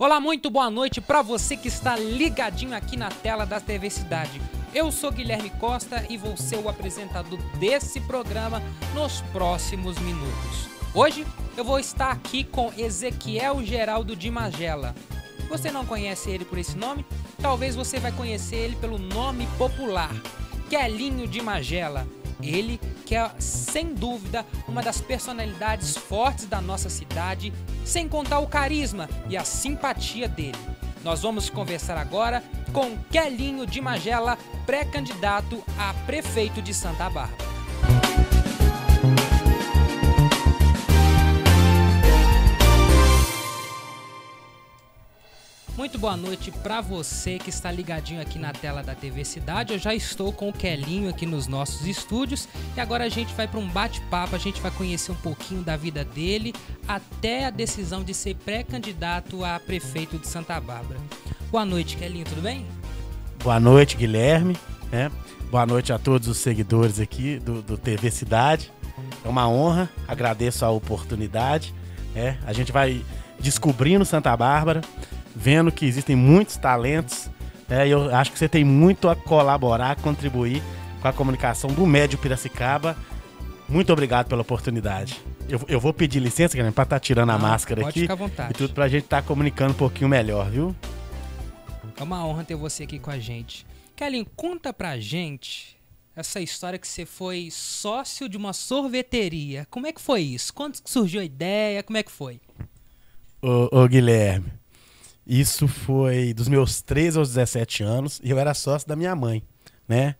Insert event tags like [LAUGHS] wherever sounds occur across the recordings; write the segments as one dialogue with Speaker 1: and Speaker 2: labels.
Speaker 1: Olá, muito boa noite para você que está ligadinho aqui na tela da TV Cidade. Eu sou Guilherme Costa e vou ser o apresentador desse programa nos próximos minutos. Hoje eu vou estar aqui com Ezequiel Geraldo de Magela. Você não conhece ele por esse nome? Talvez você vai conhecer ele pelo nome popular, Quelinho de Magela. Ele que é, sem dúvida, uma das personalidades fortes da nossa cidade, sem contar o carisma e a simpatia dele. Nós vamos conversar agora com Kelinho de Magela, pré-candidato a prefeito de Santa Bárbara. Muito boa noite para você que está ligadinho aqui na tela da TV Cidade. Eu já estou com o Kelinho aqui nos nossos estúdios e agora a gente vai para um bate-papo, a gente vai conhecer um pouquinho da vida dele até a decisão de ser pré-candidato a prefeito de Santa Bárbara. Boa noite, Kelinho, tudo bem?
Speaker 2: Boa noite, Guilherme. Né? Boa noite a todos os seguidores aqui do, do TV Cidade. É uma honra, agradeço a oportunidade. Né? A gente vai descobrindo Santa Bárbara vendo que existem muitos talentos. É, eu acho que você tem muito a colaborar, contribuir com a comunicação do Médio Piracicaba. Muito obrigado pela oportunidade. Eu, eu vou pedir licença, Guilherme, para estar tá tirando a ah, máscara aqui. E tudo para a gente estar tá comunicando um pouquinho melhor, viu?
Speaker 1: É uma honra ter você aqui com a gente. Kellen, conta a gente essa história que você foi sócio de uma sorveteria. Como é que foi isso? Quando surgiu a ideia? Como é que foi?
Speaker 2: Ô, ô Guilherme, isso foi dos meus 13 aos 17 anos e eu era sócio da minha mãe, né?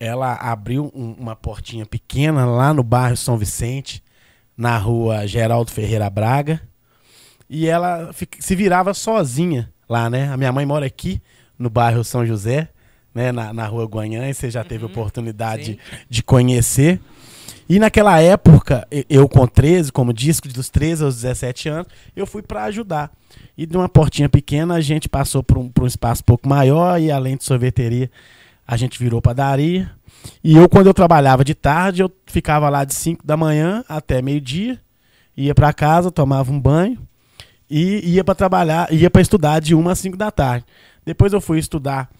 Speaker 2: Ela abriu um, uma portinha pequena lá no bairro São Vicente, na rua Geraldo Ferreira Braga, e ela se virava sozinha lá, né? A minha mãe mora aqui no bairro São José né, na, na Rua e você já uhum. teve oportunidade Sim. de conhecer. E naquela época, eu com 13, como disco, dos 13 aos 17 anos, eu fui para ajudar. E de uma portinha pequena, a gente passou para um, um espaço um pouco maior, e além de sorveteria, a gente virou padaria. E eu, quando eu trabalhava de tarde, eu ficava lá de 5 da manhã até meio-dia, ia para casa, tomava um banho e ia para trabalhar, ia para estudar de 1 às 5 da tarde. Depois eu fui estudar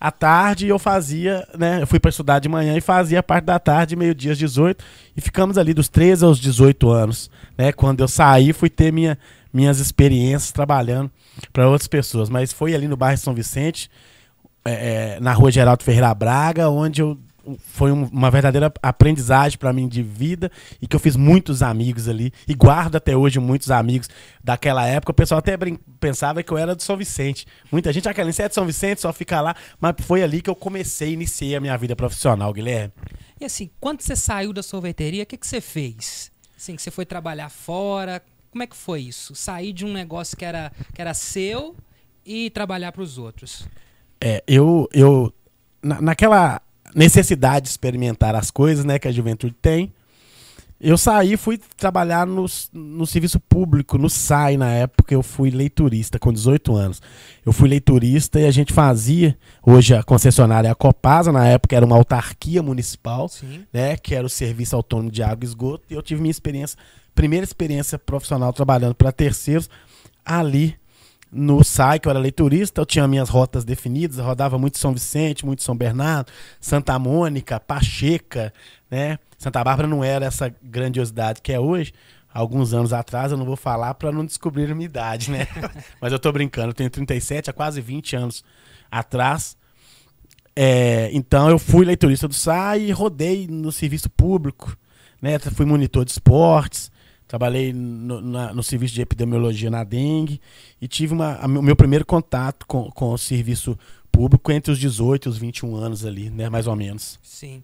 Speaker 2: à tarde e eu fazia, né? Eu fui para estudar de manhã e fazia parte da tarde, meio-dia às 18, e ficamos ali dos 13 aos 18 anos, né? Quando eu saí, fui ter minha, minhas experiências trabalhando para outras pessoas, mas foi ali no bairro São Vicente, é, é na rua Geraldo Ferreira Braga, onde eu foi uma verdadeira aprendizagem para mim de vida e que eu fiz muitos amigos ali e guardo até hoje muitos amigos daquela época. O pessoal até pensava que eu era do São Vicente. Muita gente, aquela ah, é de São Vicente, só fica lá, mas foi ali que eu comecei, iniciei a minha vida profissional, Guilherme.
Speaker 1: E assim, quando você saiu da sorveteria, o que, que você fez? Assim, que você foi trabalhar fora? Como é que foi isso? Sair de um negócio que era, que era seu e trabalhar para os outros?
Speaker 2: É, eu, eu naquela necessidade de experimentar as coisas né, que a juventude tem. Eu saí fui trabalhar no, no serviço público, no SAI na época, eu fui leiturista com 18 anos. Eu fui leiturista e a gente fazia, hoje a concessionária é a Copasa, na época era uma autarquia municipal, né, que era o Serviço Autônomo de Água e Esgoto, e eu tive minha experiência, primeira experiência profissional trabalhando para terceiros ali no SAI, que eu era leiturista, eu tinha minhas rotas definidas, rodava muito São Vicente, muito São Bernardo, Santa Mônica, Pacheca, né? Santa Bárbara não era essa grandiosidade que é hoje. Alguns anos atrás, eu não vou falar para não descobrir minha idade, né? [LAUGHS] Mas eu tô brincando, eu tenho 37, há quase 20 anos atrás. É, então eu fui leiturista do SAI e rodei no serviço público, né? Fui monitor de esportes, Trabalhei no, na, no, serviço de epidemiologia na dengue e tive uma, o meu primeiro contato com, com o serviço público entre os 18 e os 21 anos ali, né? Mais ou menos.
Speaker 1: Sim.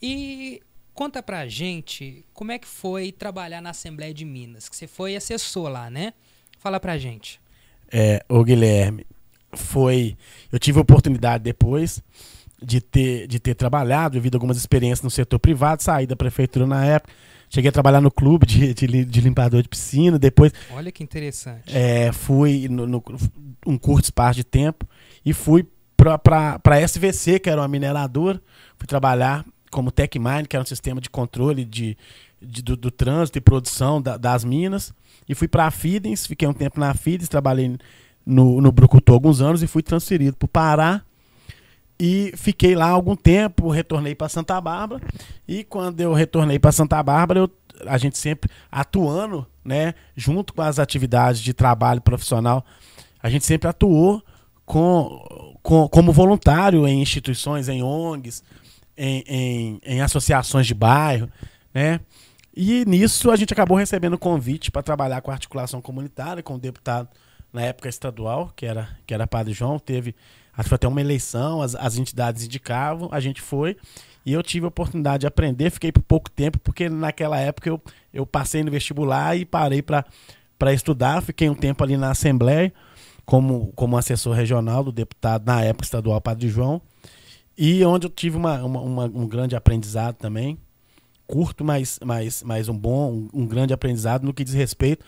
Speaker 1: E conta pra gente como é que foi trabalhar na Assembleia de Minas, que você foi assessor lá, né? Fala pra gente.
Speaker 2: É, ô Guilherme, foi. Eu tive a oportunidade depois de ter, de ter trabalhado, vivido algumas experiências no setor privado, saí da prefeitura na época Cheguei a trabalhar no clube de, de, de limpador de piscina, depois. Olha que interessante. É, fui no, no, um curto espaço de tempo e fui para a SVC, que era uma mineradora. Fui trabalhar como TechMine, que era um sistema de controle de, de do, do, trânsito e produção da, das minas. E fui para a Fidens, fiquei um tempo na Fidens, trabalhei no, no Brucutu alguns anos e fui transferido para o Pará e fiquei lá algum tempo, retornei para Santa Bárbara. E quando eu retornei para Santa Bárbara, eu, a gente sempre atuando, né, junto com as atividades de trabalho profissional, a gente sempre atuou com, com como voluntário em instituições, em ONGs, em, em, em associações de bairro, né? E nisso a gente acabou recebendo convite para trabalhar com articulação comunitária, com o deputado na época estadual, que era, que era Padre João, teve Acho que até uma eleição, as, as entidades indicavam, a gente foi. E eu tive a oportunidade de aprender, fiquei por pouco tempo, porque naquela época eu, eu passei no vestibular e parei para estudar. Fiquei um tempo ali na Assembleia, como, como assessor regional do deputado, na época estadual, Padre João. E onde eu tive uma, uma, uma um grande aprendizado também, curto, mas, mas, mas um bom, um, um grande aprendizado no que diz respeito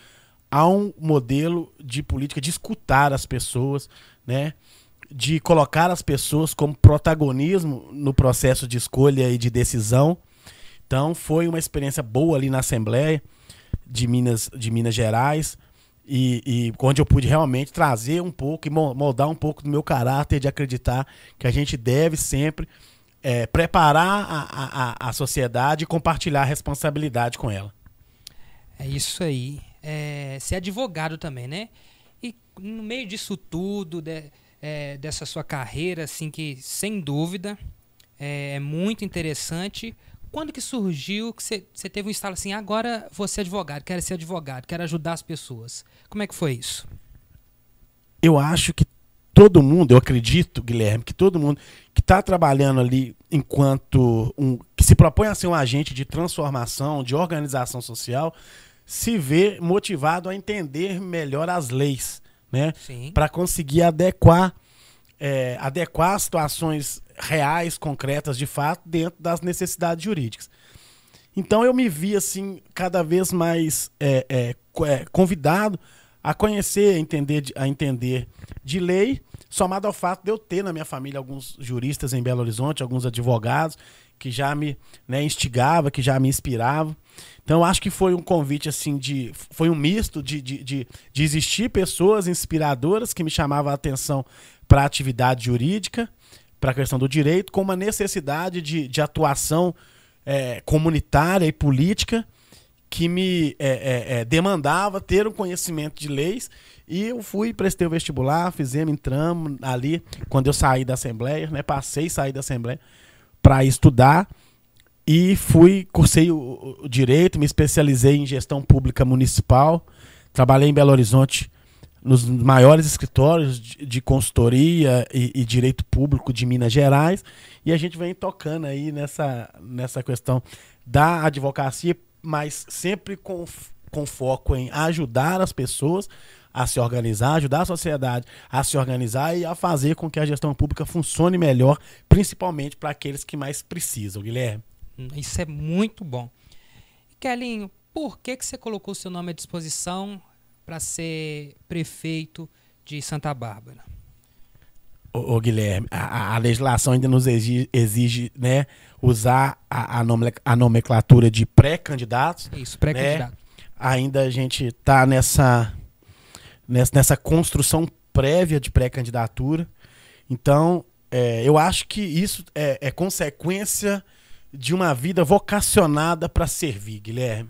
Speaker 2: a um modelo de política, de escutar as pessoas, né? de colocar as pessoas como protagonismo no processo de escolha e de decisão. Então foi uma experiência boa ali na Assembleia de Minas, de Minas Gerais. E, e, onde eu pude realmente trazer um pouco e moldar um pouco do meu caráter de acreditar que a gente deve sempre é, preparar a, a, a sociedade e compartilhar a responsabilidade com ela.
Speaker 1: É isso aí. É, ser advogado também, né? E no meio disso tudo, de, é, dessa sua carreira, assim, que sem dúvida é, é muito interessante. Quando que surgiu que você teve um estalo assim, agora você é advogado, quero ser advogado, quero ajudar as pessoas. Como é que foi isso?
Speaker 2: Eu acho que todo mundo, eu acredito, Guilherme, que todo mundo que está trabalhando ali enquanto um que se propõe a ser um agente de transformação, de organização social, se vê motivado a entender melhor as leis né? Para conseguir adequar, é, adequar as situações reais, concretas, de fato, dentro das necessidades jurídicas. Então eu me vi assim cada vez mais é, é, é convidado a conhecer, a entender, a entender de lei, somado ao fato de eu ter na minha família alguns juristas em Belo Horizonte, alguns advogados que já me né, instigava, que já me inspirava. Então, acho que foi um convite, assim, de. Foi um misto de, de, de, de existir pessoas inspiradoras que me chamavam a atenção para a atividade jurídica, para a questão do direito, com uma necessidade de, de atuação é, comunitária e política que me é, é, é, demandava ter um conhecimento de leis. E eu fui, prestei o vestibular, fizemos, entramos ali, quando eu saí da Assembleia, né? Passei e saí da Assembleia para estudar e fui cursei o, o, direito, me especializei em gestão pública municipal, trabalhei em Belo Horizonte nos maiores escritórios de, de consultoria e, e, direito público de Minas Gerais e a gente vem tocando aí nessa nessa questão da advocacia, mas sempre com com foco em ajudar as pessoas a se organizar, ajudar a sociedade a se organizar e a fazer com que a gestão pública funcione melhor, principalmente para aqueles que mais precisam, Guilherme. Isso é muito bom.
Speaker 1: Kelinho, por que, que você colocou seu nome à disposição para ser prefeito de Santa Bárbara?
Speaker 2: Ô, ô, Guilherme, a, a, legislação ainda nos exige, exige né, usar a, a, nome, a nomenclatura de pré-candidatos. Isso, pré-candidato. Né? Ainda a gente está nessa nessa construção prévia de pré-candidatura. Então, é, eu acho que isso é, é consequência de uma vida vocacionada para servir, Guilherme.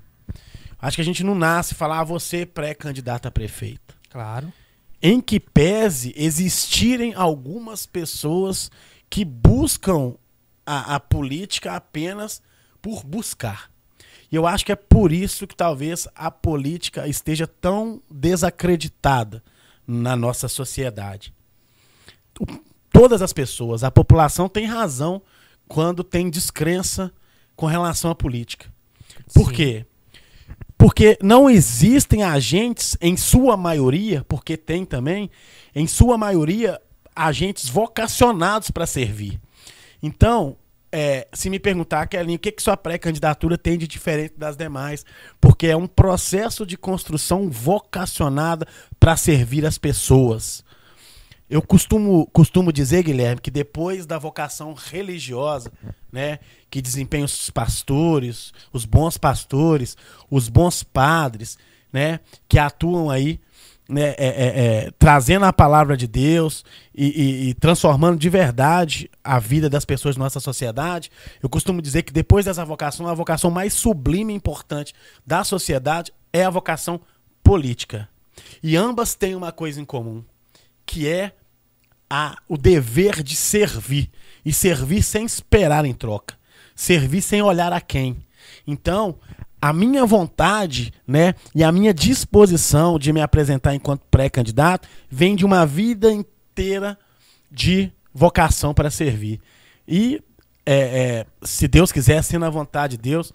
Speaker 2: Acho que a gente não nasce falar ah, você é pré-candidato a prefeito. Claro. Em que pese existirem algumas pessoas que buscam a, a política apenas por buscar. E eu acho que é por isso que talvez a política esteja tão desacreditada na nossa sociedade. Todas as pessoas, a população tem razão quando tem descrença com relação à política. Por Sim. quê? Porque não existem agentes, em sua maioria, porque tem também, em sua maioria, agentes vocacionados para servir. Então, é, se me perguntar, Kelly, o que, que sua pré-candidatura tem de diferente das demais? Porque é um processo de construção vocacionada para servir as pessoas. Eu costumo, costumo dizer, Guilherme, que depois da vocação religiosa, né, que desempenham os pastores, os bons pastores, os bons padres, né, que atuam aí né, é, é, é, trazendo a palavra de Deus e, e, e, transformando de verdade a vida das pessoas na nossa sociedade, eu costumo dizer que depois dessa vocação, a vocação mais sublime e importante da sociedade é a vocação política. E ambas têm uma coisa em comum, que é a, o dever de servir. E servir sem esperar em troca. Servir sem olhar a quem. Então, a minha vontade, né, e a minha disposição de me apresentar enquanto pré-candidato vem de uma vida inteira de vocação para servir. E é, é, se Deus quiser, sendo assim a vontade de Deus,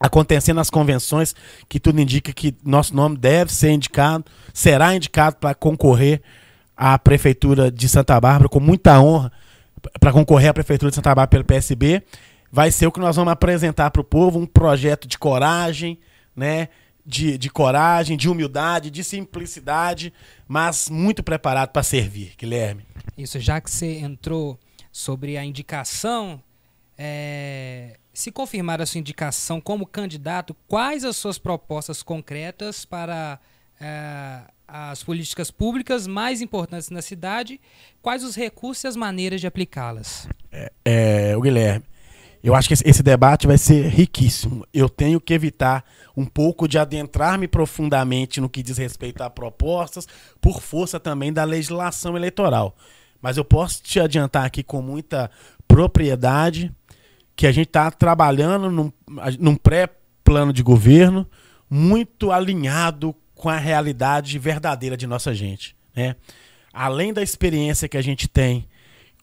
Speaker 2: acontecendo as convenções, que tudo indica que nosso nome deve ser indicado, será indicado para concorrer à Prefeitura de Santa Bárbara, com muita honra, para concorrer à Prefeitura de Santa Bárbara pelo PSB vai ser o que nós vamos apresentar para o povo, um projeto de coragem, né? De, de coragem, de humildade, de simplicidade, mas muito preparado para servir, Guilherme. Isso, já que você
Speaker 1: entrou
Speaker 2: sobre a indicação,
Speaker 1: é, se confirmar a sua indicação como candidato, quais as suas propostas concretas para é, as políticas públicas mais importantes na cidade, quais os recursos e as maneiras de aplicá-las? É,
Speaker 2: é, o Guilherme, eu acho que esse debate vai ser riquíssimo. Eu tenho que evitar um pouco de adentrar-me profundamente no que diz respeito a propostas, por força também da legislação eleitoral. Mas eu posso te adiantar aqui com muita propriedade que a gente está trabalhando num, num pré-plano de governo muito alinhado com a realidade verdadeira de nossa gente. Né? Além da experiência que a gente tem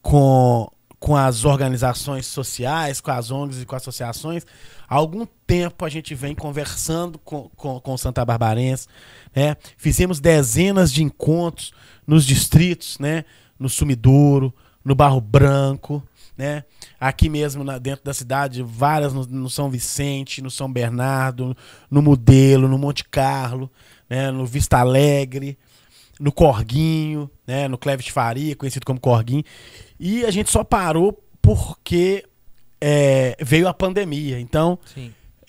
Speaker 2: com com as organizações sociais, com as ONGs e com as associações. Há algum tempo a gente vem conversando com, com, com Santa Barbarense, né? Fizemos dezenas de encontros nos distritos, né? No Sumidouro, no Barro Branco, né? Aqui mesmo na, dentro da cidade, várias no, no, São Vicente, no São Bernardo, no Modelo, no Monte Carlo, né? no Vista Alegre, no Corguinho, né? No Cleves Faria, conhecido como Corguinho. E a gente só parou porque é, veio a pandemia. Então,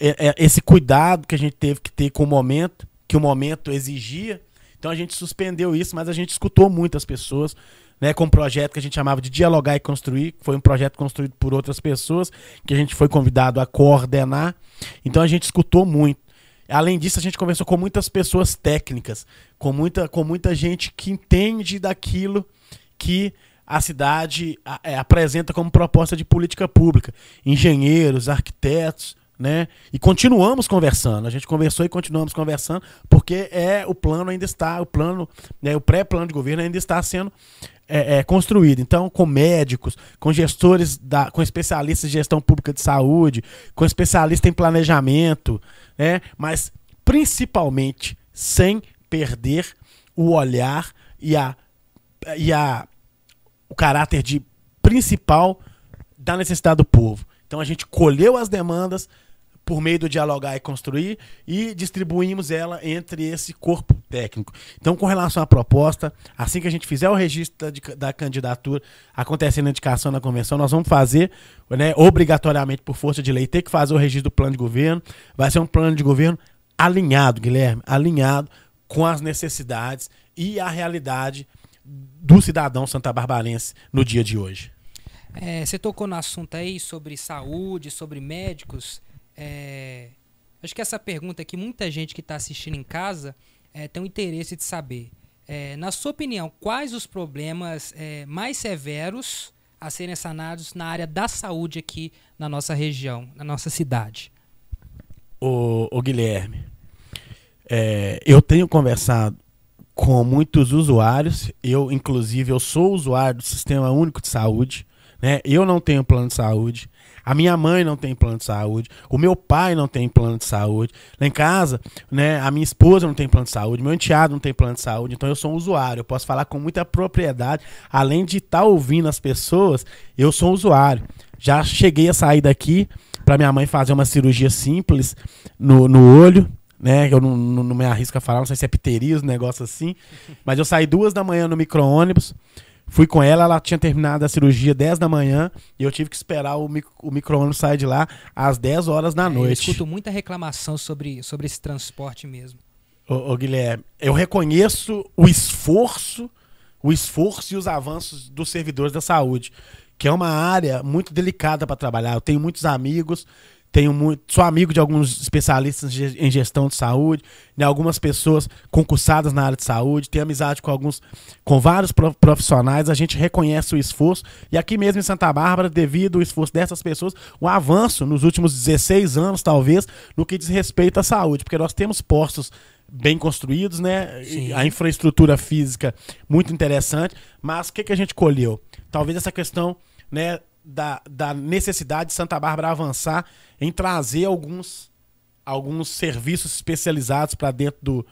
Speaker 2: é, é, esse cuidado que a gente teve que ter com o momento, que o momento exigia. Então a gente suspendeu isso, mas a gente escutou muitas pessoas, né, com um projeto que a gente chamava de Dialogar e Construir, que foi um projeto construído por outras pessoas, que a gente foi convidado a coordenar. Então a gente escutou muito. Além disso, a gente conversou com muitas pessoas técnicas, com muita, com muita gente que entende daquilo que a cidade a, é, apresenta como proposta de política pública. Engenheiros, arquitetos, né? E continuamos conversando. A gente conversou e continuamos conversando, porque é o plano ainda está, o plano, né, o pré-plano de governo ainda está sendo é, é, construído. Então, com médicos, com gestores, da, com especialistas em gestão pública de saúde, com especialistas em planejamento, né? Mas principalmente sem perder o olhar e a, e a o caráter de principal da necessidade do povo. Então a gente colheu as demandas, por meio do dialogar e construir e distribuímos ela entre esse corpo técnico. Então, com relação à proposta, assim que a gente fizer o registro da, da candidatura, acontecendo a indicação na convenção, nós vamos fazer, né, obrigatoriamente por força de lei, ter que fazer o registro do plano de governo. Vai ser um plano de governo alinhado, Guilherme, alinhado com as necessidades e a realidade do cidadão Santa barbarense no dia de hoje.
Speaker 1: É, você tocou no assunto aí sobre saúde, sobre médicos. É, acho que essa pergunta que muita gente que está assistindo em casa é, tem um interesse de saber. É, na sua opinião, quais os problemas é, mais severos a serem sanados na área da saúde aqui na nossa região, na nossa cidade?
Speaker 2: O, o Guilherme, é, eu tenho conversado com muitos usuários. Eu, inclusive, eu sou usuário do Sistema Único de Saúde. Né? Eu não tenho plano de saúde. A minha mãe não tem plano de saúde, o meu pai não tem plano de saúde. Lá em casa, né, a minha esposa não tem plano de saúde, meu enteado não tem plano de saúde, então eu sou um usuário. Eu posso falar com muita propriedade, além de estar tá ouvindo as pessoas, eu sou um usuário. Já cheguei a sair daqui para minha mãe fazer uma cirurgia simples no, no olho, né? Eu não, não, não me arrisco a falar, não sei se é pteríase, um negócio assim. Mas eu saí duas da manhã no micro-ônibus Fui com ela, ela tinha terminado a cirurgia 10 da manhã e eu tive que esperar o, micro, o micro-ônibus sair de lá às 10 horas da é, noite. Eu escuto
Speaker 1: muita reclamação sobre, sobre esse transporte mesmo.
Speaker 2: Ô, ô, Guilherme, eu reconheço o esforço, o esforço e os avanços dos servidores da saúde, que é uma área muito delicada para trabalhar. Eu tenho muitos amigos tenho muito, sou amigo de alguns especialistas em gestão de saúde, de né, algumas pessoas concursadas na área de saúde, tenho amizade com alguns, com vários profissionais, a gente reconhece o esforço, e aqui mesmo em Santa Bárbara, devido ao esforço dessas pessoas, o avanço nos últimos 16 anos, talvez, no que diz respeito à saúde, porque nós temos postos bem construídos, né? Sim. A infraestrutura física muito interessante, mas o que, que a gente colheu? Talvez essa questão né, da, da necessidade de Santa Bárbara avançar em trazer alguns, alguns serviços especializados para dentro do,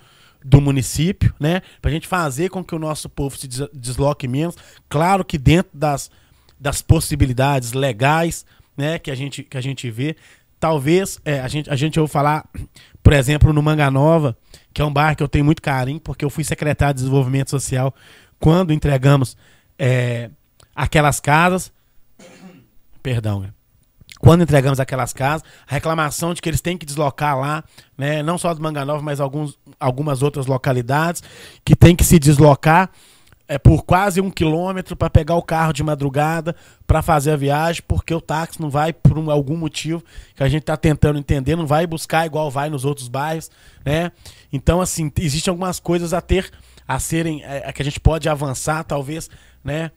Speaker 2: do município, né? Para a gente fazer com que o nosso povo se desloque menos. Claro que dentro das, das possibilidades legais, né? Que a gente, que a gente vê. Talvez é, a gente a gente ouve falar, por exemplo, no Manganova, que é um bairro que eu tenho muito carinho, porque eu fui secretário de desenvolvimento social quando entregamos é, aquelas casas. Perdão. É. Quando entregamos aquelas casas, a reclamação de que eles têm que deslocar lá, né, não só do Manganova, mas alguns, algumas outras localidades, que tem que se deslocar é, por quase um quilômetro para pegar o carro de madrugada para fazer a viagem, porque o táxi não vai, por um, algum motivo que a gente está tentando entender, não vai buscar igual vai nos outros bairros, né? Então, assim, existem algumas coisas a ter, a serem, é, a que a gente pode avançar, talvez, né?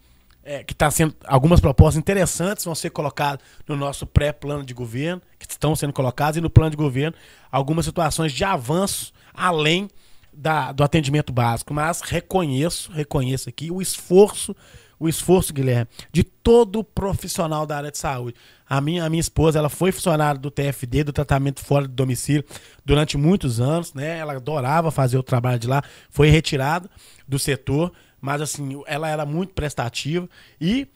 Speaker 2: é, que está sendo algumas propostas interessantes vão ser colocadas no nosso pré-plano de governo, que estão sendo colocadas, e no plano de governo, algumas situações de avanço além da, do atendimento básico. Mas reconheço, reconheço aqui o esforço, o esforço, Guilherme, de todo profissional da área de saúde. A minha, a minha esposa, ela foi funcionária do TFD, do tratamento fora do domicílio, durante muitos anos, né? Ela adorava fazer o trabalho de lá, foi retirada do setor, mas, assim, ela era muito prestativa. E,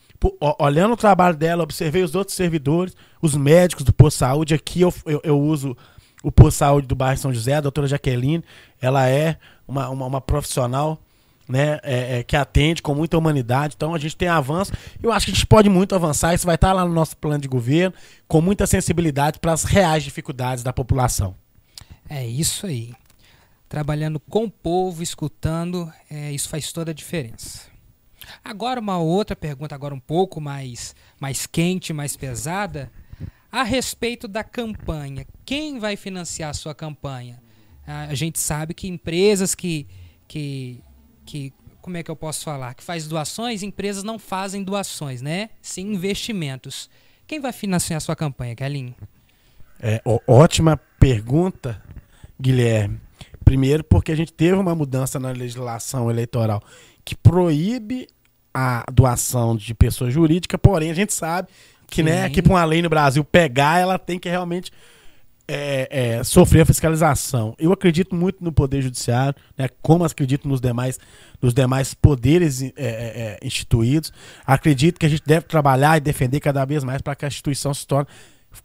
Speaker 2: olhando o trabalho dela, observei os outros servidores, os médicos do posto de saúde. Aqui eu, eu, eu uso o posto de saúde do bairro São José, a doutora Jaqueline. Ela é uma, uma, uma profissional né, é, é, que atende com muita humanidade. Então a gente tem avanço. Eu acho que a gente pode muito avançar. Isso vai estar tá lá no nosso plano de governo, com muita sensibilidade para as reais dificuldades da população. É isso aí
Speaker 1: trabalhando com o povo, escutando, é, isso faz toda a diferença. Agora uma outra pergunta, agora um pouco mais, mais quente, mais pesada, a respeito da campanha. Quem vai financiar a sua campanha? A gente sabe que empresas que, que, que como é que eu posso falar? Que faz doações, empresas não fazem doações, né? Sim, investimentos. Quem vai financiar a sua campanha,
Speaker 2: Galinho? É, ó, ótima pergunta, Guilherme. Primeiro, porque a gente teve uma mudança na legislação eleitoral que proíbe a doação de pessoa jurídica, porém a gente sabe que, né, Sim. né, que para uma lei no Brasil pegar, ela tem que realmente é, é, sofrer a fiscalização. Eu acredito muito no Poder Judiciário, né, como acredito nos demais, nos demais poderes é, é, é instituídos. Acredito que a gente deve trabalhar e defender cada vez mais para que a instituição se torne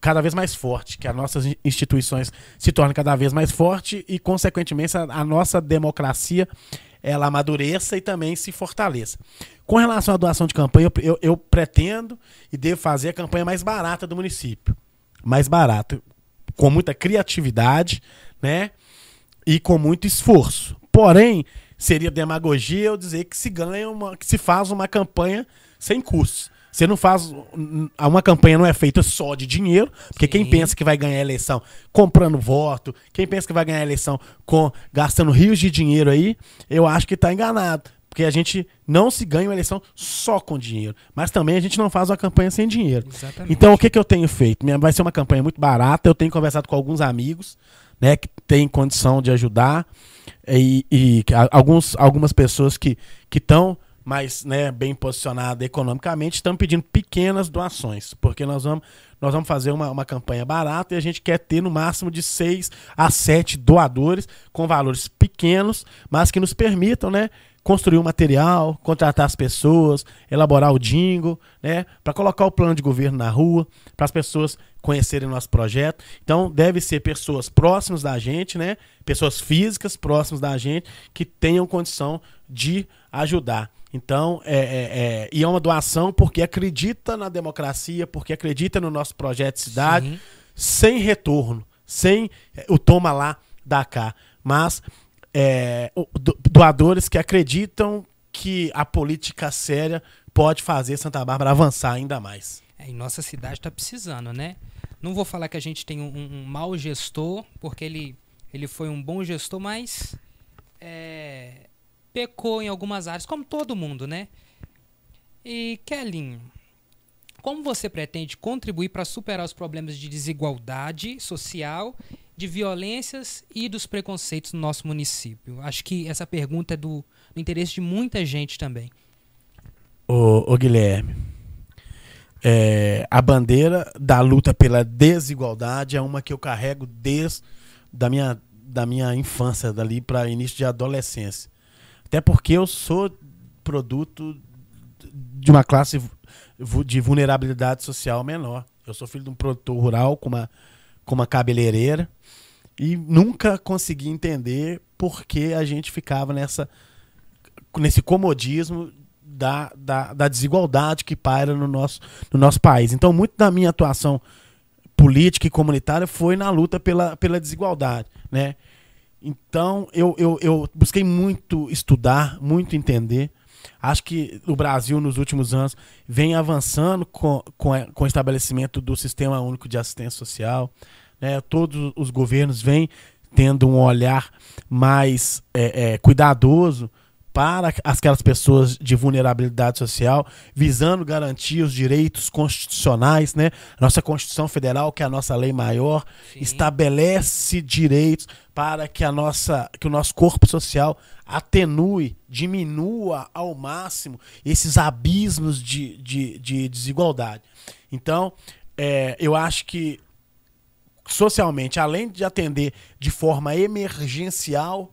Speaker 2: cada vez mais forte, que as nossas instituições se tornem cada vez mais forte e, consequentemente, a, a nossa democracia ela amadureça e também se fortaleça. Com relação à doação de campanha, eu, eu, pretendo e devo fazer a campanha mais barata do município. Mais barata, com muita criatividade, né? E com muito esforço. Porém, seria demagogia eu dizer que se ganha uma, que se faz uma campanha sem custos. Você não faz. Uma campanha não é feita só de dinheiro, porque Sim. quem pensa que vai ganhar a eleição comprando voto, quem pensa que vai ganhar a eleição com, gastando rios de dinheiro aí, eu acho que está enganado. Porque a gente não se ganha uma eleição só com dinheiro. Mas também a gente não faz uma campanha sem dinheiro. Exatamente. Então, o que, que eu tenho feito? Minha, vai ser uma campanha muito barata. Eu tenho conversado com alguns amigos né, que têm condição de ajudar. E, e alguns, algumas pessoas que estão que mas né, bem posicionada economicamente, estamos pedindo pequenas doações, porque nós vamos, nós vamos fazer uma, uma campanha barata e a gente quer ter no máximo de 6 a 7 doadores com valores pequenos, mas que nos permitam né, construir o material, contratar as pessoas, elaborar o dingo, né, para colocar o plano de governo na rua, para as pessoas conhecerem o nosso projeto. Então, deve ser pessoas próximas da gente, né, pessoas físicas próximas da gente que tenham condição de ajudar. Então, é, é, é, e é uma doação porque acredita na democracia, porque acredita no nosso projeto de cidade, Sim. sem retorno, sem é, o toma lá, da cá. Mas é, doadores que acreditam que a política séria pode fazer Santa Bárbara avançar ainda mais.
Speaker 1: É, e nossa cidade está precisando, né? Não vou falar que a gente tem um, um mau gestor, porque ele, ele foi um bom gestor, mas é, pecou em algumas áreas, como todo mundo, né? E Kelly, como você pretende contribuir para superar os problemas de desigualdade social, de violências e dos preconceitos no nosso município? Acho que essa pergunta é do, do interesse de muita gente também.
Speaker 2: Ô, ô Guilherme, é, a bandeira da luta pela desigualdade é uma que eu carrego desde da minha, da minha infância, dali para início de adolescência. Até porque eu sou produto de uma classe de vulnerabilidade social menor. Eu sou filho de um produtor rural com uma, com uma cabeleireira e nunca consegui entender por que a gente ficava nessa nesse comodismo da, da, da, desigualdade que paira no nosso, no nosso país. Então, muito da minha atuação política e comunitária foi na luta pela, pela desigualdade. Né? Então, eu, eu, eu busquei muito estudar, muito entender. Acho que o Brasil, nos últimos anos, vem avançando com, com, com o estabelecimento do Sistema Único de Assistência Social. Né? Todos os governos vêm tendo um olhar mais é, é, cuidadoso para aquelas pessoas de vulnerabilidade social, visando garantir os direitos constitucionais, né? Nossa Constituição Federal, que é a nossa lei maior, Sim. estabelece direitos para que a nossa, que o nosso corpo social atenue, diminua ao máximo esses abismos de, de, de desigualdade. Então, é, eu acho que socialmente, além de atender de forma emergencial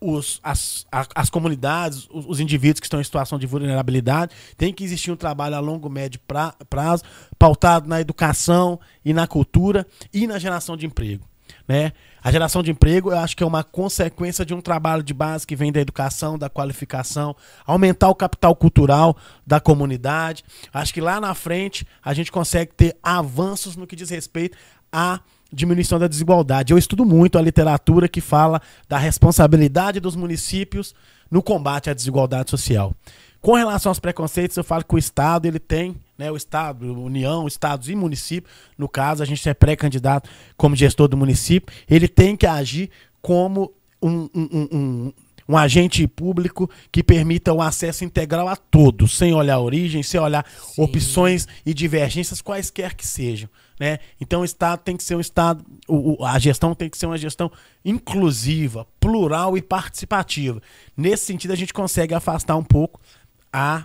Speaker 2: os, as, as comunidades, os, os, indivíduos que estão em situação de vulnerabilidade. Tem que existir um trabalho a longo, médio pra, prazo, pautado na educação e na cultura e na geração de emprego. Né? A geração de emprego, eu acho que é uma consequência de um trabalho de base que vem da educação, da qualificação, aumentar o capital cultural da comunidade. Acho que lá na frente a gente consegue ter avanços no que diz respeito a diminuição da desigualdade. Eu estudo muito a literatura que fala da responsabilidade dos municípios no combate à desigualdade social. Com relação aos preconceitos, eu falo que o Estado ele tem, né, o Estado, União, Estados e município, no caso, a gente é pré-candidato como gestor do município, ele tem que agir como um, um, um, um agente público que permita o acesso integral a todos, sem olhar origem, sem olhar Sim. opções e divergências, quaisquer que sejam né? Então o Estado tem que ser um Estado, o, a gestão tem que ser uma gestão inclusiva, plural e participativa. Nesse sentido, a gente consegue afastar um pouco a,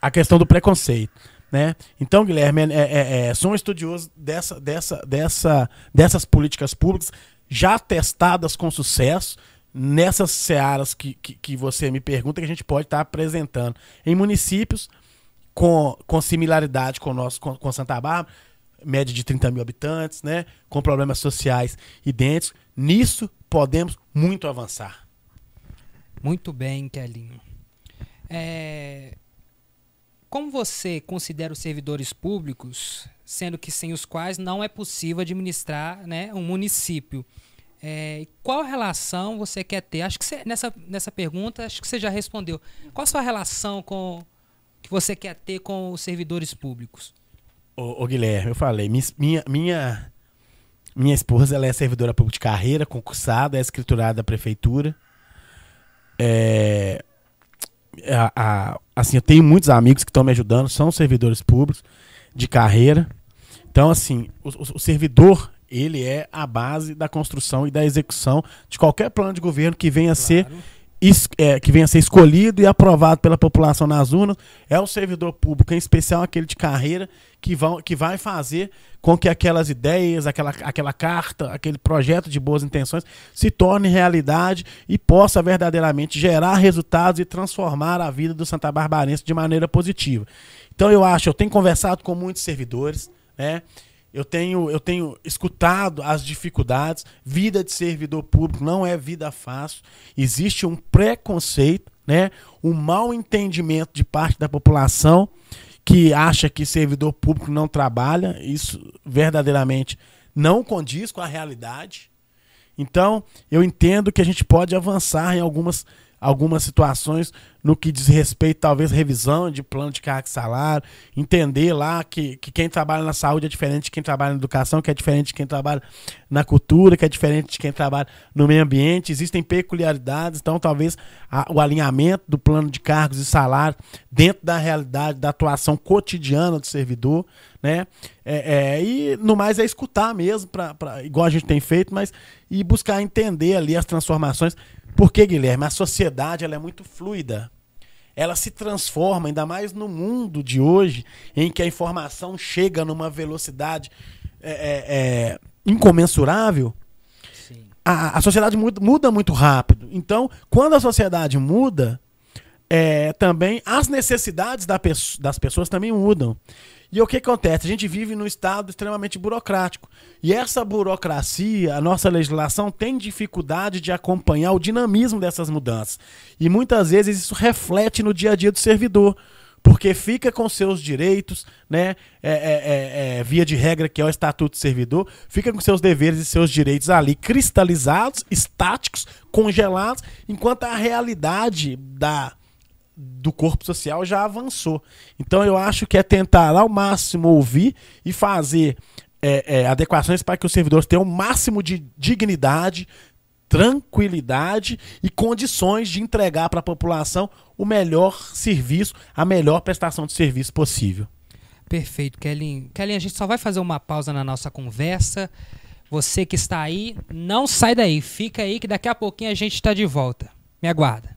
Speaker 2: a questão do preconceito. Né? Então, Guilherme, é, é, é, é sou um estudioso dessa, dessa, dessa, dessas políticas públicas já testadas com sucesso nessas searas que, que, que você me pergunta que a gente pode estar tá apresentando em municípios com, com similaridade com, nosso, com, com Santa Bárbara, média de 30 mil habitantes, né? com problemas sociais idênticos. Nisso podemos muito avançar. Muito bem, Kelinho.
Speaker 1: É... Como você considera os servidores públicos, sendo que sem os quais não é possível administrar né, um município? É, qual relação você quer ter? Acho que você, nessa, nessa pergunta, acho que você já respondeu. Qual a sua relação com que você quer ter com os servidores públicos?
Speaker 2: Ô, ô, Guilherme, eu falei, minha, minha, minha esposa ela é servidora pública de carreira, concursada, é escriturada da prefeitura. É, a, a, assim, eu tenho muitos amigos que estão me ajudando, são servidores públicos de carreira. Então, assim, o, o, servidor, ele é a base da construção e da execução de qualquer plano de governo que venha a claro. ser é, que venha a ser escolhido e aprovado pela população nas urnas é o servidor público, em especial aquele de carreira, que, vão, que vai fazer com que aquelas ideias, aquela, aquela carta, aquele projeto de boas intenções se torne realidade e possa verdadeiramente gerar resultados e transformar a vida do Santa Barbarense de maneira positiva. Então eu acho, eu tenho conversado com muitos servidores, né? Eu tenho, eu tenho escutado as dificuldades. Vida de servidor público não é vida fácil. Existe um preconceito, né? um mau entendimento de parte da população que acha que servidor público não trabalha. Isso verdadeiramente não condiz com a realidade. Então, eu entendo que a gente pode avançar em algumas algumas situações no que diz respeito, talvez, revisão de plano de carga e salário, entender lá que, que quem trabalha na saúde é diferente de quem trabalha na educação, que é diferente de quem trabalha na cultura, que é diferente de quem trabalha no meio ambiente, existem peculiaridades, então talvez a, o alinhamento do plano de cargos e salário dentro da realidade, da atuação cotidiana do servidor, né? É, é, e no mais é escutar mesmo, pra, pra, igual a gente tem feito, mas e buscar entender ali as transformações porque, Guilherme, a sociedade ela é muito fluida. Ela se transforma, ainda mais no mundo de hoje, em que a informação chega numa velocidade é, é, é incomensurável. A, a, sociedade muda, muda, muito rápido. Então, quando a sociedade muda, é, também as necessidades da, das pessoas também mudam. E o que acontece? A gente vive num estado extremamente burocrático. E essa burocracia, a nossa legislação, tem dificuldade de acompanhar o dinamismo dessas mudanças. E muitas vezes isso reflete no dia a dia do servidor porque fica com seus direitos, né? É, é, é, é via de regra, que é o Estatuto do Servidor, fica com seus deveres e seus direitos ali cristalizados, estáticos, congelados, enquanto a realidade da do corpo social já avançou. Então eu acho que é tentar ao máximo ouvir e fazer é, é, adequações para que os servidores tenham o máximo de dignidade, tranquilidade e condições de entregar para a população o melhor serviço, a melhor prestação de serviço possível.
Speaker 1: Perfeito, Kelly. Kelly, a gente só vai fazer uma pausa na nossa conversa. Você que está aí, não sai daí, fica aí que daqui a pouquinho a gente está de volta. Me aguarda.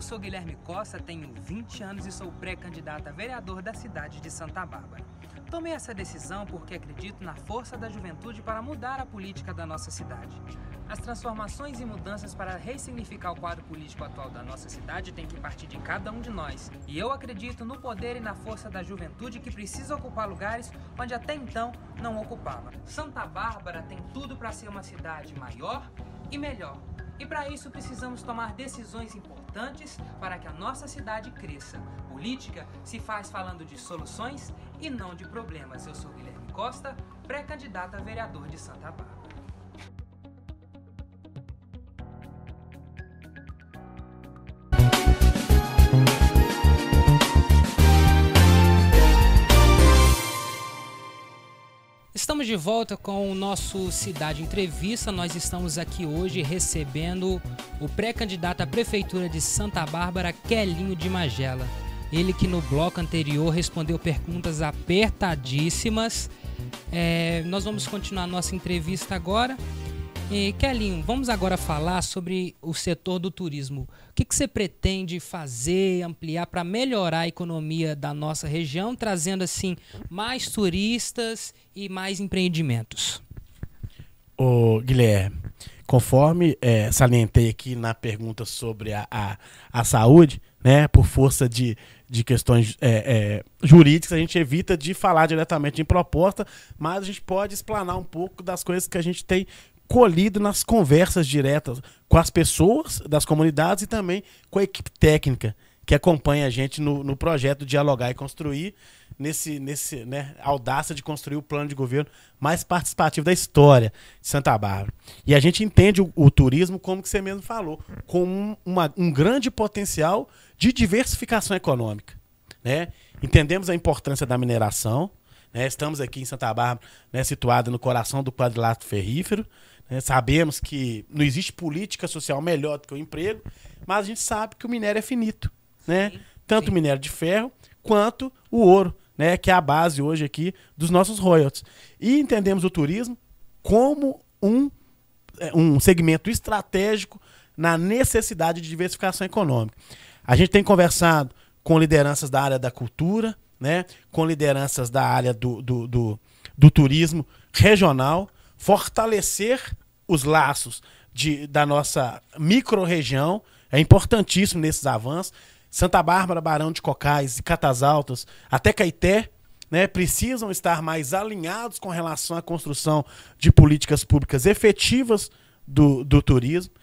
Speaker 1: eu sou Guilherme Costa, tenho 20 anos e sou pré-candidato a vereador da cidade de Santa Bárbara. Tomei essa decisão porque acredito na força da juventude para mudar a política da nossa cidade. As transformações e mudanças para ressignificar o quadro político atual da nossa cidade têm que partir de cada um de nós. E eu acredito no poder e na força da juventude que precisa ocupar lugares onde até então não ocupava. Santa Bárbara tem tudo para ser uma cidade maior e melhor. E para isso precisamos tomar decisões importantes para que a nossa cidade cresça. Política se faz falando de soluções e não de problemas. Eu sou Guilherme Costa, pré-candidato a vereador de Santa Bárbara. Estamos de volta com o nosso Cidade Entrevista. Nós estamos aqui hoje recebendo o pré-candidato à Prefeitura de Santa Bárbara, Quelinho de Magela. Ele que no bloco anterior respondeu perguntas apertadíssimas. É, nós vamos continuar nossa entrevista agora. E Kelinho, vamos agora falar sobre o setor do turismo. O que, que você pretende fazer, ampliar para melhorar a economia da nossa região, trazendo assim mais turistas e mais empreendimentos?
Speaker 2: Ô, Guilherme, conforme é, salientei aqui na pergunta sobre a, a, a saúde, né, por força de, de questões é, é, jurídicas, a gente evita de falar diretamente em proposta, mas a gente pode explanar um pouco das coisas que a gente tem colhido nas conversas diretas com as pessoas das comunidades e também com a equipe técnica que acompanha a gente no, no projeto Dialogar e Construir, nesse, nesse né, audácia de construir o plano de governo mais participativo da história de Santa Bárbara. E a gente entende o, o turismo, como que você mesmo falou, com um, uma, um grande potencial de diversificação econômica. Né? Entendemos a importância da mineração, né? Estamos aqui em Santa Bárbara, né, situada no coração do quadrilátero ferrífero, né? sabemos que não existe política social melhor do que o emprego, mas a gente sabe que o minério é finito, né? Sim, Tanto sim. o minério de ferro quanto o ouro, né? Que é a base hoje aqui dos nossos royalties. E entendemos o turismo como um, é, um segmento estratégico na necessidade de diversificação econômica. A gente tem conversado com lideranças da área da cultura, né? com lideranças da área do, do, do, do turismo regional, fortalecer os laços de, da nossa micro-região. É importantíssimo nesses avanços. Santa Bárbara, Barão de Cocais e Catas Altas, até Caeté, né, precisam estar mais alinhados com relação à construção de políticas públicas efetivas do, do turismo.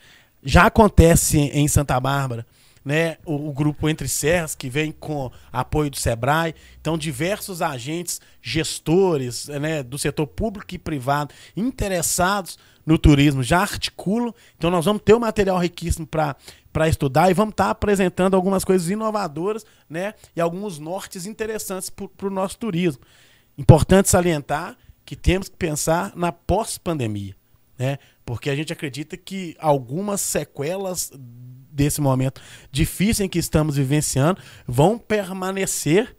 Speaker 2: Já acontece em Santa Bárbara né, o, o, grupo Entre Serras, que vem com apoio do Sebrae. Então, diversos agentes, gestores eh, né, do setor público e privado interessados no turismo já articulam. Então, nós vamos ter um material riquíssimo para estudar e vamos estar tá apresentando algumas coisas inovadoras né, e alguns nortes interessantes para o nosso turismo. Importante salientar que temos que pensar na pós-pandemia. Né? Porque a gente acredita que algumas sequelas desse momento difícil em que estamos vivenciando vão permanecer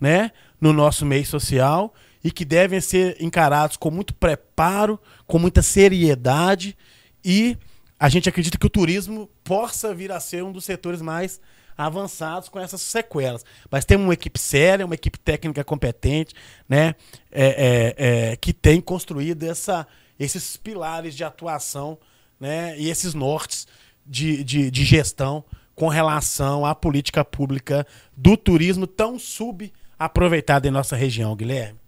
Speaker 2: né, no nosso meio social e que devem ser encarados com muito preparo, com muita seriedade e a gente acredita que o turismo possa vir a ser um dos setores mais avançados com essas sequelas. Mas temos uma equipe séria, uma equipe técnica competente, né, é, é, é, que tem construído essa esses pilares de atuação né, e esses nortes de, de, de gestão com relação à política pública do turismo tão subaproveitado em nossa região, Guilherme?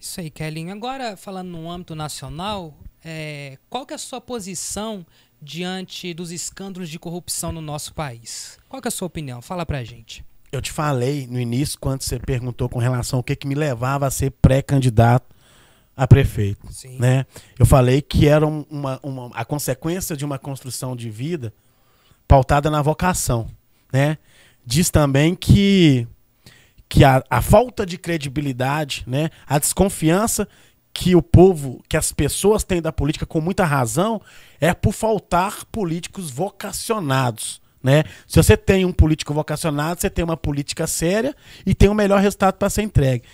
Speaker 1: Isso aí, Kelly. Agora, falando no âmbito nacional, é, qual que é a sua posição diante dos escândalos de corrupção no nosso país? Qual que é a sua opinião? Fala pra gente.
Speaker 2: Eu te falei no início, quando você perguntou com relação ao que, que me levava a ser pré-candidato a prefeito. Sim. Né? Eu falei que era uma, uma, a consequência de uma construção de vida pautada na vocação. Né? Diz também que, que a, a falta de credibilidade, né? a desconfiança que o povo, que as pessoas têm da política com muita razão, é por faltar políticos vocacionados. Né? Se você tem um político vocacionado, você tem uma política séria e tem o um melhor resultado para ser entregue.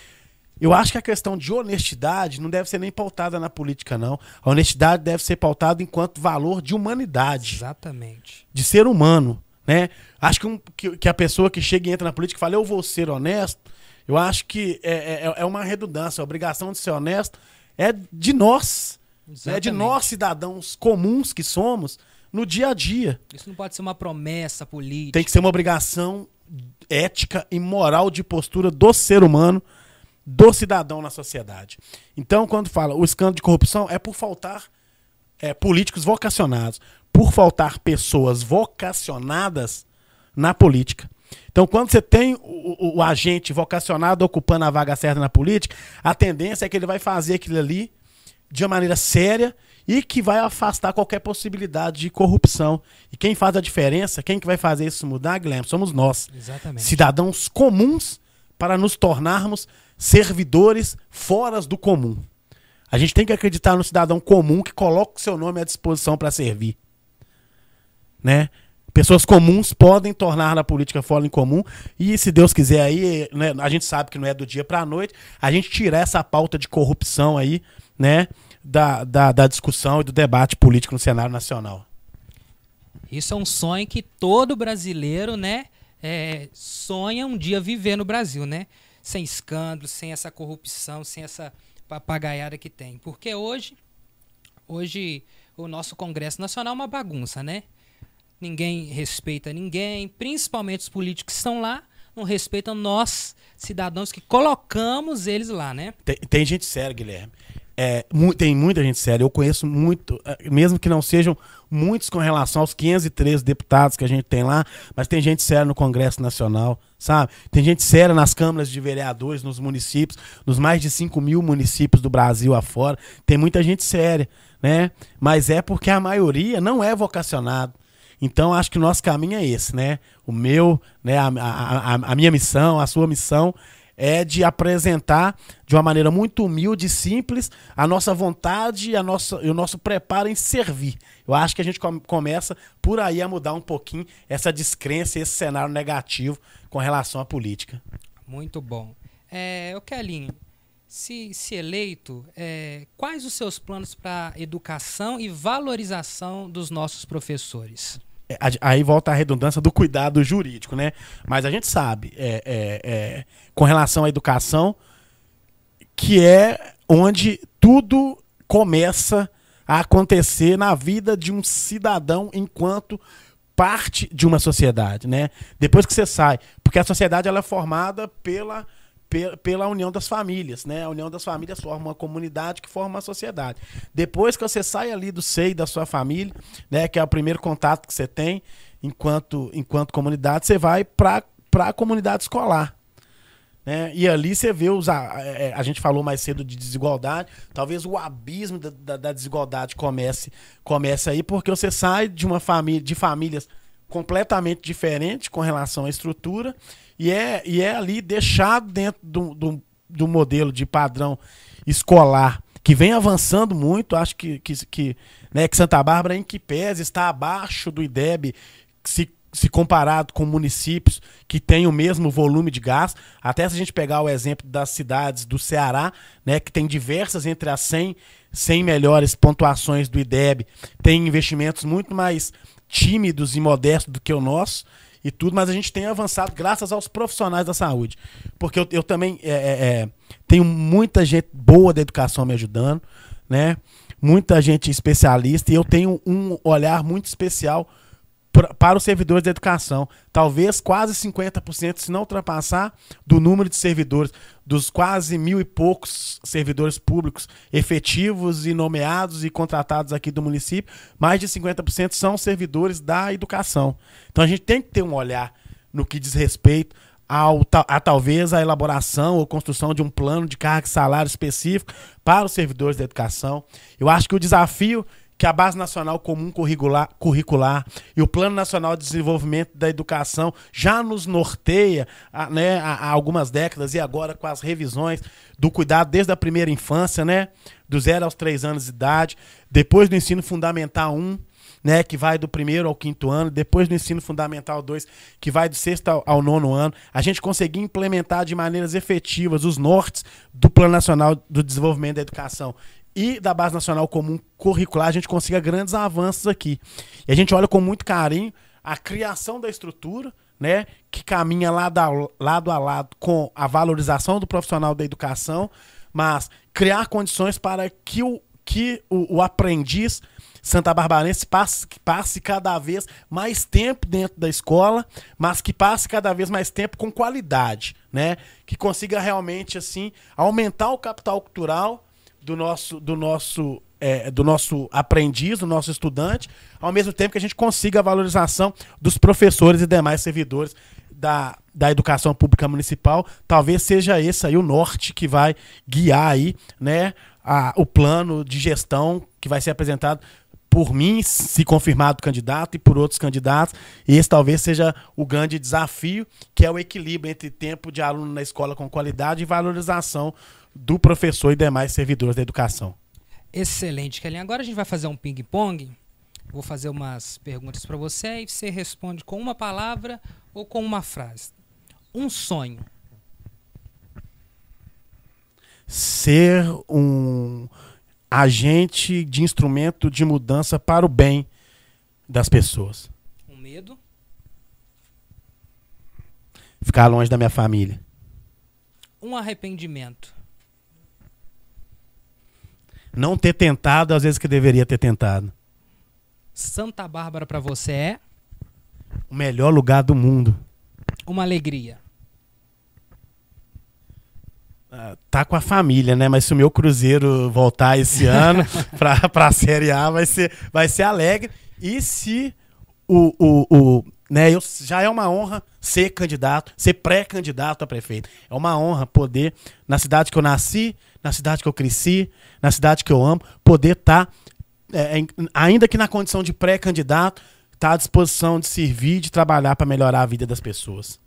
Speaker 2: Eu acho que a questão de honestidade não deve ser nem pautada na política, não. A honestidade deve ser pautada enquanto valor de humanidade. Exatamente. De ser humano, né? Acho que, um, que, que a pessoa que chega e entra na política e fala, eu vou ser honesto, eu acho que é, é, é, é uma redundância. A obrigação de ser honesto é de nós. Né? Exatamente. De nós, cidadãos comuns que somos, no dia a dia.
Speaker 1: Isso não pode ser uma promessa política. Tem
Speaker 2: que ser uma obrigação ética e moral de postura do ser humano do cidadão na sociedade. Então, quando fala o escândalo de corrupção, é por faltar é, políticos vocacionados, por faltar pessoas vocacionadas na política. Então, quando você tem o, o, o, agente vocacionado ocupando a vaga certa na política, a tendência é que ele vai fazer aquilo ali de uma maneira séria e que vai afastar qualquer possibilidade de corrupção. E quem faz a diferença, quem que vai fazer isso mudar, Guilherme? Somos nós. Exatamente. Cidadãos comuns para nos tornarmos servidores fora do comum. A gente tem que acreditar no cidadão comum que coloca o seu nome à disposição para servir. Né? Pessoas comuns podem tornar a política fora em comum e, se Deus quiser, aí né, a gente sabe que não é do dia para a noite, a gente tirar essa pauta de corrupção aí, né, da, da, da discussão e do debate político no cenário nacional.
Speaker 1: Isso é um sonho que todo brasileiro, né, é, sonha um dia viver no Brasil, né? sem escândalo, sem essa corrupção, sem essa papagaiada que tem. Porque hoje, hoje o nosso Congresso Nacional é uma bagunça, né? Ninguém respeita ninguém, principalmente os políticos que estão lá, não respeitam nós, cidadãos, que colocamos eles lá, né?
Speaker 2: Tem, tem gente séria, Guilherme. É, tem muita gente séria. Eu conheço muito, é, mesmo que não sejam muitos com relação aos 503 deputados que a gente tem lá, mas tem gente séria no Congresso Nacional, sabe? Tem gente séria nas câmaras de vereadores, nos municípios, nos mais de 5 mil municípios do Brasil afora. Tem muita gente séria, né? Mas é porque a maioria não é vocacionado. Então, acho que o nosso caminho é esse, né? O meu, né? a, a, a, a minha missão, a sua missão é de apresentar de uma maneira muito humilde e simples a nossa vontade a nossa, e o nosso preparo em servir. Eu acho que a gente come, começa por aí a mudar um pouquinho essa descrença, esse cenário negativo com relação à política. Muito bom.
Speaker 1: É, o Kelinho, se, se eleito, é, quais os seus planos para educação e valorização dos nossos professores?
Speaker 2: aí volta a redundância do cuidado jurídico, né? Mas a gente sabe, é, é, é, com relação à educação, que é onde tudo começa a acontecer na vida de um cidadão enquanto parte de uma sociedade, né? Depois que você sai, porque a sociedade ela é formada pela pela união das famílias, né? A união das famílias forma uma comunidade que forma uma sociedade. Depois que você sai ali do seio da sua família, né, que é o primeiro contato que você tem enquanto enquanto comunidade, você vai para para a comunidade escolar. Né? E ali você vê os. A, é, a, gente falou mais cedo de desigualdade. Talvez o abismo da, da, da desigualdade comece, comece aí, porque você sai de uma família, de famílias completamente diferente com relação à estrutura e é, e é ali deixado dentro do, do, do modelo de padrão escolar que vem avançando muito, acho que, que, que, né, que Santa Bárbara, em que pese, está abaixo do IDEB, se, se comparado com municípios que têm o mesmo volume de gás. Até se a gente pegar o exemplo das cidades do Ceará, né, que tem diversas entre as 100, 100 melhores pontuações do IDEB, tem investimentos muito mais tímidos e modestos do que o nosso e tudo, mas a gente tem avançado graças aos profissionais da saúde. Porque eu, eu também é, é, é tenho muita gente boa da educação me ajudando, né? Muita gente especialista e eu tenho um olhar muito especial para os servidores da educação. Talvez quase 50%, se não ultrapassar, do número de servidores, dos quase mil e poucos servidores públicos efetivos e nomeados e contratados aqui do município, mais de 50% são servidores da educação. Então a gente tem que ter um olhar no que diz respeito ao, a talvez a elaboração ou construção de um plano de carga e salário específico para os servidores da educação. Eu acho que o desafio que a Base Nacional Comum Curricular, curricular e o Plano Nacional de Desenvolvimento da Educação já nos norteia ah, né, há, né, algumas décadas e agora com as revisões do cuidado desde a primeira infância, né, do zero aos três anos de idade, depois do ensino fundamental 1, né, que vai do primeiro ao quinto ano, depois do ensino fundamental 2, que vai do sexto ao, ao nono ano, a gente conseguir implementar de maneiras efetivas os nortes do Plano Nacional do Desenvolvimento da Educação e da Base Nacional Comum Curricular, a gente consiga grandes avanços aqui. E a gente olha com muito carinho a criação da estrutura, né, que caminha lado a, lado a lado com a valorização do profissional da educação, mas criar condições para que o, que o, o aprendiz Santa Barbarense passe, passe cada vez mais tempo dentro da escola, mas que passe cada vez mais tempo com qualidade, né? Que consiga realmente assim aumentar o capital cultural do nosso, do nosso é, do nosso aprendiz, do nosso estudante, ao mesmo tempo que a gente consiga a valorização dos professores e demais servidores da, da educação pública municipal. Talvez seja esse aí o norte que vai guiar aí, né, a, o plano de gestão que vai ser apresentado por mim, se confirmado candidato, e por outros candidatos. E esse talvez seja o grande desafio, que é o equilíbrio entre tempo de aluno na escola com qualidade e valorização do professor e demais servidores da educação.
Speaker 1: Excelente, Kelly. Agora a gente vai fazer um ping-pong. Vou fazer umas perguntas para você e você responde com uma palavra ou com uma frase. Um sonho.
Speaker 2: Ser um agente de instrumento de mudança para o bem das pessoas. Um medo? Ficar longe da minha família.
Speaker 1: Um arrependimento
Speaker 2: não ter tentado às vezes que deveria ter tentado.
Speaker 1: Santa Bárbara para você é
Speaker 2: o melhor lugar do mundo.
Speaker 1: Uma alegria.
Speaker 2: Ah, tá com a família, né? Mas se o meu cruzeiro voltar esse [LAUGHS] ano para a Série A, vai ser, vai ser alegre. E se o, o, o né, eu, já é uma honra ser candidato, ser pré-candidato a prefeito. É uma honra poder, na cidade que eu nasci, na cidade que eu cresci, na cidade que eu amo, poder estar, tá, é, é ainda que na condição de pré-candidato, estar tá à disposição de servir, de trabalhar para melhorar a vida das pessoas.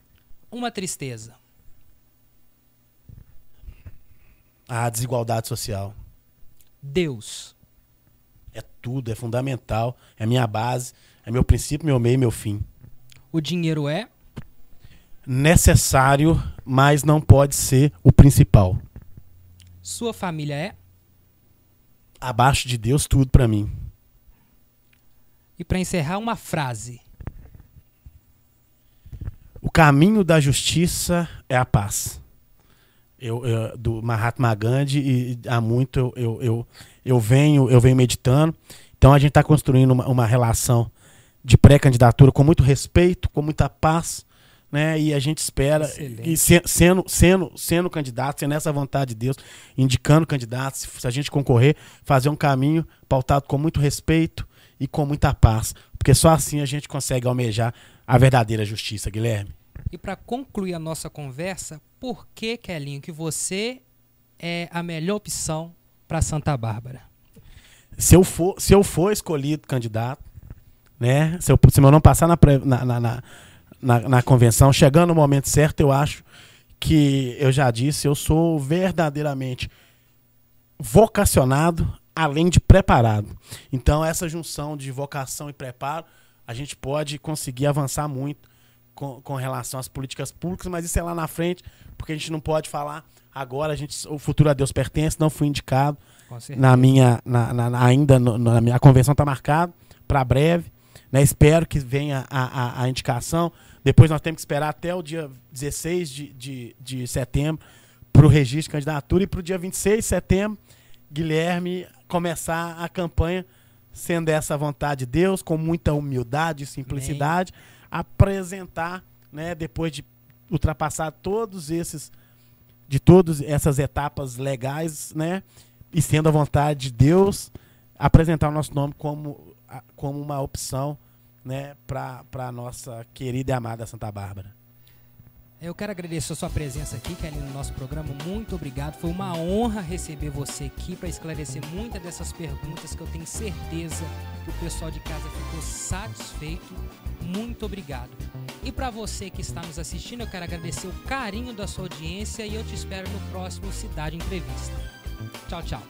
Speaker 1: Uma tristeza.
Speaker 2: A desigualdade social. Deus. É tudo, é fundamental, é minha base, é meu princípio, meu meio, meu fim
Speaker 1: o dinheiro é
Speaker 2: necessário, mas não pode ser o principal.
Speaker 1: Sua família é
Speaker 2: abaixo de Deus tudo para mim.
Speaker 1: E para encerrar uma frase.
Speaker 2: O caminho da justiça é a paz. Eu, eu, do Mahatma Gandhi e há muito eu, eu, eu, eu venho eu venho meditando. Então a gente está construindo uma, uma relação de pré-candidatura com muito respeito, com muita paz, né? E a gente espera, Excelente. e se, sendo, sendo, sendo candidato, sendo essa vontade de Deus, indicando candidatos, se a gente concorrer, fazer um caminho pautado com muito respeito e com muita paz, porque só assim a gente consegue almejar a verdadeira justiça, Guilherme.
Speaker 1: E para concluir a nossa conversa, por que, Kelinho, que você é a melhor opção
Speaker 2: para Santa Bárbara? Se eu, for, se eu for escolhido candidato, né? Se, eu, se eu não passar na, na, na, na, na convenção, chegando no momento certo, eu acho que eu já disse, eu sou verdadeiramente vocacionado, além de preparado. Então, essa junção de vocação e preparo, a gente pode conseguir avançar muito com, com relação às políticas públicas, mas isso é lá na frente, porque a gente não pode falar agora, a gente, o futuro a Deus pertence, não fui indicado na minha, na, na, ainda no, na minha, a convenção está marcada para breve, né? Espero que venha a, a, a, indicação. Depois nós temos que esperar até o dia 16 de, de, de setembro para o registro de candidatura e para o dia 26 de setembro, Guilherme começar a campanha sendo essa a vontade de Deus, com muita humildade e simplicidade, apresentar, né, depois de ultrapassar todos esses de todas essas etapas legais, né, e sendo a vontade de Deus, apresentar o nosso nome como como uma opção né, para a nossa querida e amada Santa Bárbara.
Speaker 1: Eu quero agradecer a sua presença aqui, Kelly, é no nosso programa. Muito obrigado. Foi uma honra receber você aqui para esclarecer muitas dessas perguntas que eu tenho certeza que o pessoal de casa ficou satisfeito. Muito obrigado. E para você que está nos assistindo, eu quero agradecer o carinho da sua audiência e eu te espero no próximo Cidade Entrevista. Tchau, tchau.